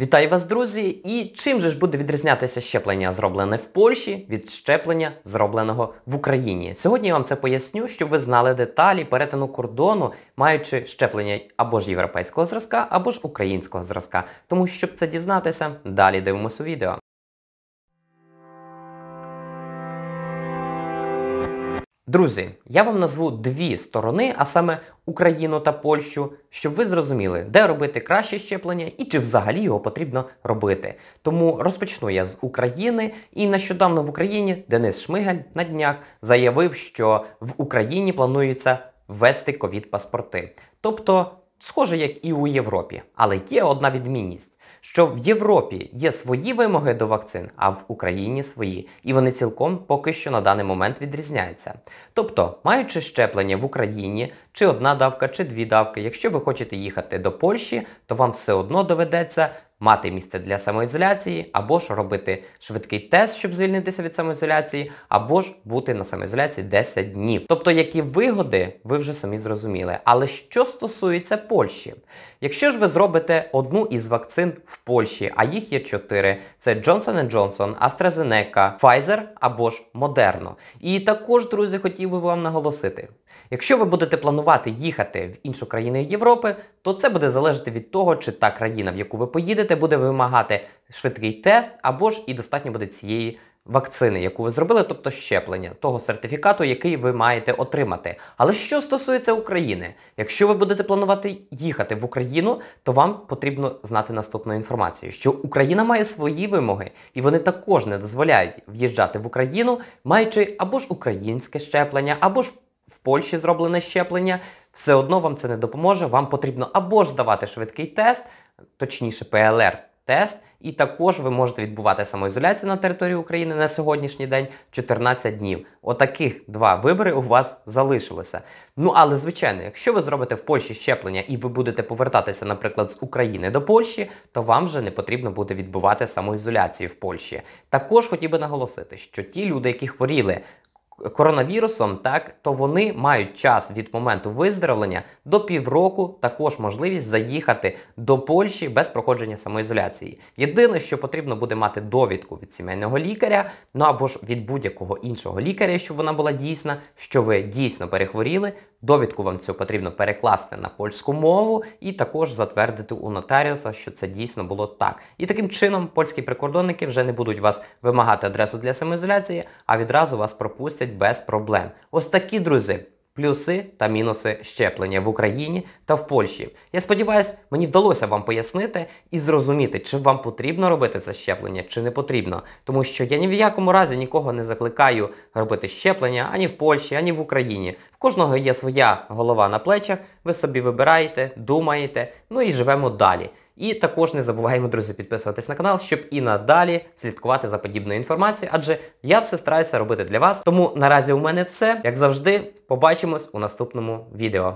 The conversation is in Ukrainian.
Вітаю вас, друзі! І чим же ж буде відрізнятися щеплення, зроблене в Польщі від щеплення, зробленого в Україні? Сьогодні я вам це поясню, щоб ви знали деталі перетину кордону, маючи щеплення або ж європейського зразка, або ж українського зразка. Тому щоб це дізнатися, далі дивимося у відео. Друзі, я вам назву дві сторони, а саме Україну та Польщу, щоб ви зрозуміли, де робити краще щеплення і чи взагалі його потрібно робити. Тому розпочну я з України, і нещодавно в Україні Денис Шмигаль на днях заявив, що в Україні планується ввести ковід-паспорти. Тобто, схоже, як і у Європі, але є одна відмінність що в Європі є свої вимоги до вакцин, а в Україні свої, і вони цілком поки що на даний момент відрізняються. Тобто, маючи щеплення в Україні, чи одна давка, чи дві давки, якщо ви хочете їхати до Польщі, то вам все одно доведеться мати місце для самоізоляції, або ж робити швидкий тест, щоб звільнитися від самоізоляції, або ж бути на самоізоляції 10 днів. Тобто, які вигоди ви вже самі зрозуміли. Але що стосується Польщі, якщо ж ви зробите одну із вакцин в Польщі, а їх є чотири: це Johnson Johnson, AstraZeneca, Pfizer або ж Moderna. І також, друзі, хотів би вам наголосити, Якщо ви будете планувати їхати в іншу країну Європи, то це буде залежати від того, чи та країна, в яку ви поїдете, буде вимагати швидкий тест, або ж і достатньо буде цієї вакцини, яку ви зробили, тобто щеплення, того сертифікату, який ви маєте отримати. Але що стосується України, якщо ви будете планувати їхати в Україну, то вам потрібно знати наступну інформацію: що Україна має свої вимоги, і вони також не дозволяють в'їжджати в Україну, маючи або ж українське щеплення, або ж в Польщі зроблене щеплення, все одно вам це не допоможе. Вам потрібно або ж здавати швидкий тест, точніше ПЛР-тест, і також ви можете відбувати самоізоляцію на території України на сьогоднішній день 14 днів. Отаких От два вибори у вас залишилося. Ну але звичайно, якщо ви зробите в Польщі щеплення і ви будете повертатися, наприклад, з України до Польщі, то вам вже не потрібно буде відбувати самоізоляцію в Польщі. Також хотів би наголосити, що ті люди, які хворіли коронавірусом, так то вони мають час від моменту виздоровлення до півроку також можливість заїхати до Польщі без проходження самоізоляції. Єдине, що потрібно буде мати довідку від сімейного лікаря, ну або ж від будь-якого іншого лікаря, щоб вона була дійсна, що ви дійсно перехворіли. Довідку вам цю потрібно перекласти на польську мову і також затвердити у нотаріуса, що це дійсно було так. І таким чином польські прикордонники вже не будуть вас вимагати адресу для самоізоляції, а відразу вас пропустять без проблем. Ось такі друзі. Плюси та мінуси щеплення в Україні та в Польщі. Я сподіваюся, мені вдалося вам пояснити і зрозуміти, чи вам потрібно робити це щеплення, чи не потрібно. Тому що я ні в якому разі нікого не закликаю робити щеплення ані в Польщі, ані в Україні кожного є своя голова на плечах, ви собі вибираєте, думаєте, ну і живемо далі. І також не забуваємо, друзі, підписуватись на канал, щоб і надалі слідкувати за подібною інформацією, адже я все стараюся робити для вас. Тому наразі у мене все. Як завжди, побачимось у наступному відео.